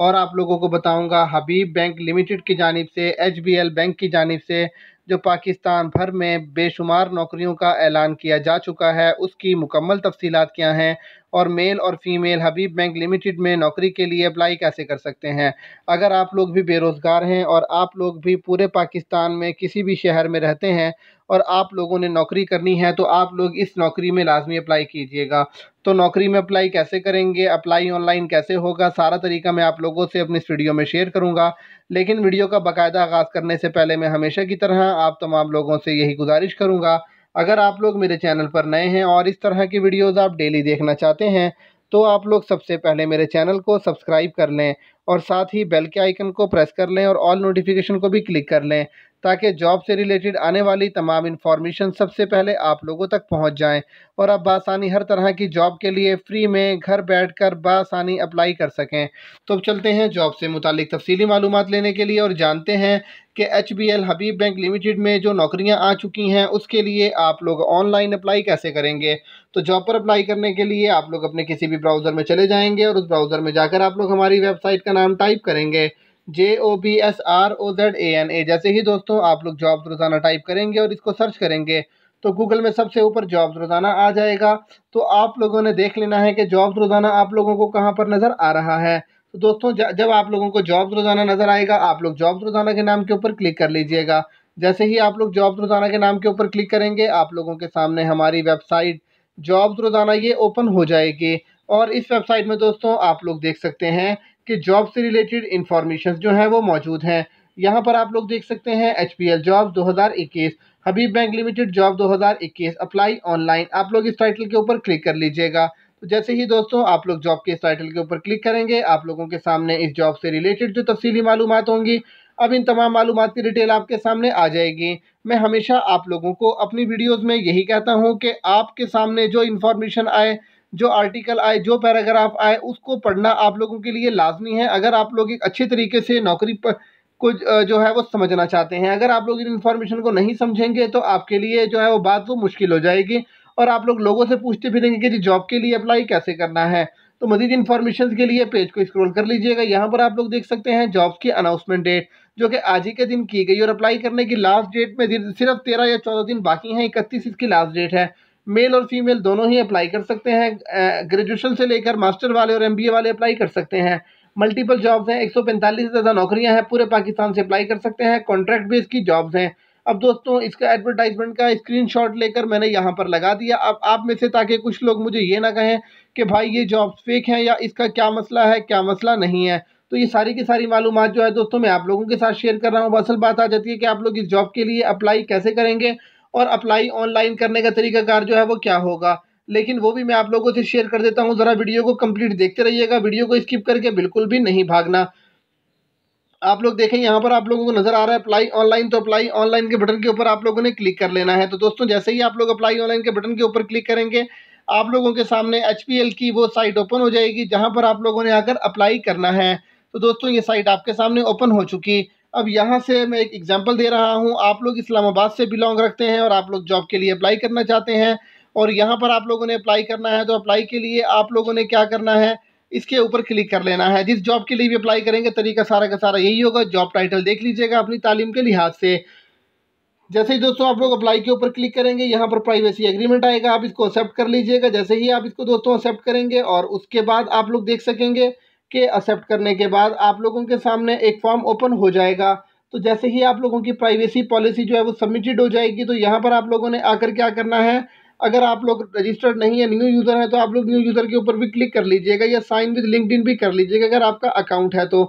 और आप लोगों को बताऊंगा हबीब बैंक लिमिटेड की जानब से एच बैंक की जानब से जो पाकिस्तान भर में बेशुमार नौकरियों का ऐलान किया जा चुका है उसकी मुकम्मल तफसीलत क्या हैं और मेल और फीमेल हबीब बैंक लिमिटेड में नौकरी के लिए अप्लाई कैसे कर सकते हैं अगर आप लोग भी बेरोज़गार हैं और आप लोग भी पूरे पाकिस्तान में किसी भी शहर में रहते हैं और आप लोगों ने नौकरी करनी है तो आप लोग इस नौकरी में लाजमी अप्लाई कीजिएगा तो नौकरी में अप्लाई कैसे करेंगे अप्लाई ऑनलाइन कैसे होगा सारा तरीका मैं आप लोगों से अपनी इस वीडियो में शेयर करूंगा लेकिन वीडियो का बाकायदा आगाज़ करने से पहले मैं हमेशा की तरह आप तमाम लोगों से यही गुजारिश करूँगा अगर आप लोग मेरे चैनल पर नए हैं और इस तरह की वीडियोज़ आप डेली देखना चाहते हैं तो आप लोग सबसे पहले मेरे चैनल को सब्सक्राइब कर लें और साथ ही बेल के आइकन को प्रेस कर लें और ऑल नोटिफिकेशन को भी क्लिक कर लें ताकि जॉब से रिलेटेड आने वाली तमाम इन्फॉर्मेशन सबसे पहले आप लोगों तक पहुंच जाएं और आप बासानी हर तरह की जॉब के लिए फ्री में घर बैठ कर बासानी अप्लाई कर सकें तो अब चलते हैं जॉब से मुतलिक तफसीली मालूम लेने के लिए और जानते हैं कि H B L Habib bank limited में जो नौकरियां आ चुकी हैं उसके लिए आप लोग ऑनलाइन अप्लाई कैसे करेंगे तो जॉब पर अप्लाई करने के लिए आप लोग अपने किसी भी ब्राउज़र में चले जाएँगे और उस ब्राउज़र में जाकर आप लोग हमारी वेबसाइट का नाम टाइप करेंगे J O B S R O Z A N A जैसे ही दोस्तों आप लोग जॉब्स रोज़ाना टाइप करेंगे और इसको सर्च करेंगे तो गूगल में सबसे ऊपर जॉब्स रोज़ाना आ जाएगा तो आप लोगों ने देख लेना है कि जॉब्स रोज़ाना आप लोगों को कहाँ पर नज़र आ रहा है तो दोस्तों जब आप लोगों को जॉब्स रोज़ाना नज़र आएगा आप लोग जॉब्स रोज़ाना के नाम के ऊपर क्लिक कर लीजिएगा जैसे ही आप लोग जॉब्स रोज़ाना के नाम के ऊपर क्लिक करेंगे आप लोगों के सामने हमारी वेबसाइट जॉब्स रोज़ाना ये ओपन हो जाएगी और इस वेबसाइट में दोस्तों आप लोग देख सकते हैं कि जॉब से रिलेटेड इंफॉर्मेशन जो है वो मौजूद हैं यहाँ पर आप लोग देख सकते हैं एच पी एल जॉब दो हज़ार इक्कीस हबीब बैंक लिमिटेड जॉब दो हज़ार इक्कीस अप्लाई ऑनलाइन आप लोग इस टाइटल के ऊपर क्लिक कर लीजिएगा तो जैसे ही दोस्तों आप लोग जॉब के इस टाइटल के ऊपर क्लिक करेंगे आप लोगों के सामने इस जॉब से रिलेटेड जो तफसली मालूम होंगी अब इन तमाम मालूम की डिटेल आपके सामने आ जाएगी मैं हमेशा आप लोगों को अपनी वीडियोज़ में यही कहता हूँ कि आपके सामने जो इन्फॉर्मेशन आए जो आर्टिकल आए जो पैराग्राफ आए उसको पढ़ना आप लोगों के लिए लाजमी है अगर आप लोग एक अच्छे तरीके से नौकरी पर को जो है वो समझना चाहते हैं अगर आप लोग इन इन्फॉर्मेशन को नहीं समझेंगे तो आपके लिए जो है वो बात वो तो मुश्किल हो जाएगी और आप लोग लोगों से पूछते फिरेंगे कि जी जॉब के लिए अप्लाई कैसे करना है तो मजीद इन्फॉर्मेशन के लिए पेज को स्क्रॉल कर लीजिएगा यहाँ पर आप लोग देख सकते हैं जॉब्स की अनाउंसमेंट डेट जो कि आज ही के दिन की गई और अप्लाई करने की लास्ट डेट में सिर्फ तेरह या चौदह दिन बाकी हैं इकतीस इसकी लास्ट डेट है मेल और फीमेल दोनों ही अप्लाई कर सकते हैं ग्रेजुएशन से लेकर मास्टर वाले और एमबीए वाले अप्लाई कर सकते हैं मल्टीपल जॉब्स हैं एक सौ पैंतालीस से ज़्यादा नौकरियां हैं पूरे पाकिस्तान से अप्लाई कर सकते हैं कॉन्ट्रैक्ट बेस की जॉब्स हैं अब दोस्तों इसका एडवर्टाइजमेंट का स्क्रीन लेकर मैंने यहाँ पर लगा दिया अब आप में से ताकि कुछ लोग मुझे ये ना कहें कि भाई ये जॉब्स फेक हैं या इसका क्या मसला है क्या मसला नहीं है तो ये सारी की सारी मालूम जो है दोस्तों मैं आप लोगों के साथ शेयर कर रहा हूँ असल बात आ जाती है कि आप लोग इस जॉब के लिए अप्लाई कैसे करेंगे और अप्लाई ऑनलाइन करने का तरीकाकार जो है वो क्या होगा लेकिन वो भी मैं आप लोगों से शेयर कर देता हूँ ज़रा वीडियो को कंप्लीट देखते रहिएगा वीडियो को स्किप करके बिल्कुल भी नहीं भागना आप लोग देखें यहाँ पर आप लोगों को नज़र आ रहा है अप्लाई ऑनलाइन तो अप्लाई ऑनलाइन के बटन के ऊपर आप लोगों ने क्लिक कर लेना है तो दोस्तों जैसे ही आप लोग अप्लाई ऑनलाइन के बटन के ऊपर क्लिक करेंगे आप लोगों के सामने एच की वो साइट ओपन हो जाएगी जहाँ पर आप लोगों ने आकर अप्लाई करना है तो दोस्तों ये साइट आपके सामने ओपन हो चुकी अब यहाँ से मैं एक एग्ज़ाम्पल दे रहा हूँ आप लोग इस्लामाबाद से बिलोंग रखते हैं और आप लोग जॉब के लिए अप्लाई करना चाहते हैं और यहाँ पर आप लोगों ने अप्लाई करना है तो अप्लाई के लिए आप लोगों ने क्या करना है इसके ऊपर क्लिक कर लेना है जिस जॉब के लिए भी अप्लाई करेंगे तरीका सारा का सारा यही होगा जॉब टाइटल देख लीजिएगा अपनी तालीम के लिहाज से जैसे ही दोस्तों आप लोग अप्लाई के ऊपर क्लिक करेंगे यहाँ पर प्राइवेसी एग्रीमेंट आएगा आप इसको एक्सेप्ट कर लीजिएगा जैसे ही आप इसको दोस्तों एक्सेप्ट करेंगे और उसके बाद आप लोग देख सकेंगे के एक्सेप्ट करने के बाद आप लोगों के सामने एक फॉर्म ओपन हो जाएगा तो जैसे ही आप लोगों की प्राइवेसी पॉलिसी जो है वो सबमिटेड हो जाएगी तो यहाँ पर आप लोगों ने आकर क्या करना है अगर आप लोग रजिस्टर्ड नहीं है न्यू यूज़र हैं तो आप लोग न्यू यूज़र के ऊपर भी क्लिक कर लीजिएगा या साइन विद लिंकड भी कर लीजिएगा अगर आपका अकाउंट है तो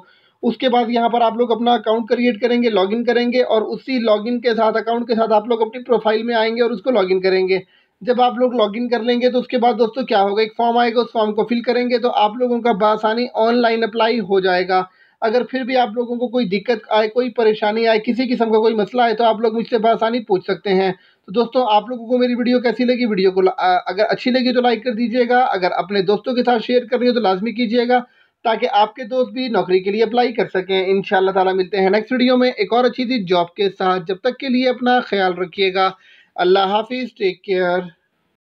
उसके बाद यहाँ पर आप लोग अपना अकाउंट क्रिएट करेंगे लॉगिन करेंगे और उसी लॉगिन के साथ अकाउंट के साथ आप लोग अपनी प्रोफाइल में आएंगे और उसको लॉगिन करेंगे जब आप लोग लॉगिन कर लेंगे तो उसके बाद दोस्तों क्या होगा एक फॉर्म आएगा उस फॉर्म को फिल करेंगे तो आप लोगों का बासानी ऑनलाइन अप्लाई हो जाएगा अगर फिर भी आप लोगों को कोई दिक्कत आए कोई परेशानी आए किसी किस्म का कोई मसला आए तो आप लोग मुझसे बासानी पूछ सकते हैं तो दोस्तों आप लोगों को मेरी वीडियो कैसी लगी वीडियो को अगर अच्छी लगी तो लाइक कर दीजिएगा अगर अपने दोस्तों के साथ शेयर करनी हो तो लाजमी कीजिएगा ताकि आपके दोस्त भी नौकरी के लिए अप्लाई कर सकें इन ताला मिलते हैं नेक्स्ट वीडियो में एक और अच्छी सी जॉब के साथ जब तक के लिए अपना ख्याल रखिएगा अल्लाह हाफिज़ टेक केयर